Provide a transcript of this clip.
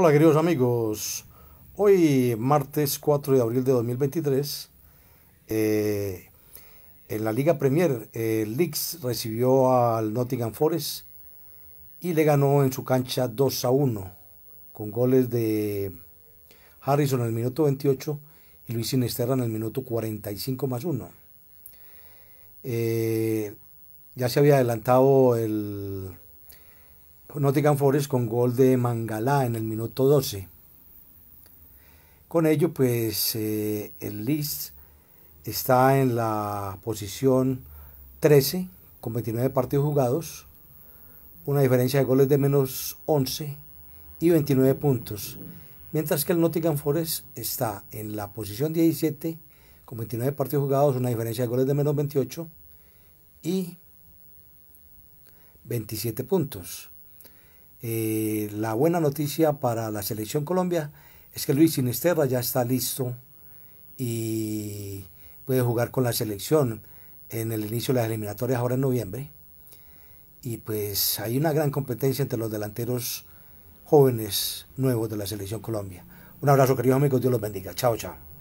Hola queridos amigos, hoy martes 4 de abril de 2023, eh, en la Liga Premier, el Leeds recibió al Nottingham Forest y le ganó en su cancha 2 a 1, con goles de Harrison en el minuto 28 y Luis Sinisterra en el minuto 45 más 1. Eh, ya se había adelantado el Nottingham Forest con gol de Mangalá en el minuto 12. Con ello, pues eh, el list está en la posición 13 con 29 partidos jugados, una diferencia de goles de menos 11 y 29 puntos, mientras que el Nottingham Forest está en la posición 17 con 29 partidos jugados, una diferencia de goles de menos 28 y 27 puntos. Eh, la buena noticia para la selección Colombia es que Luis Sinisterra ya está listo y puede jugar con la selección en el inicio de las eliminatorias ahora en noviembre. Y pues hay una gran competencia entre los delanteros jóvenes nuevos de la selección Colombia. Un abrazo queridos amigos, Dios los bendiga. Chao, chao.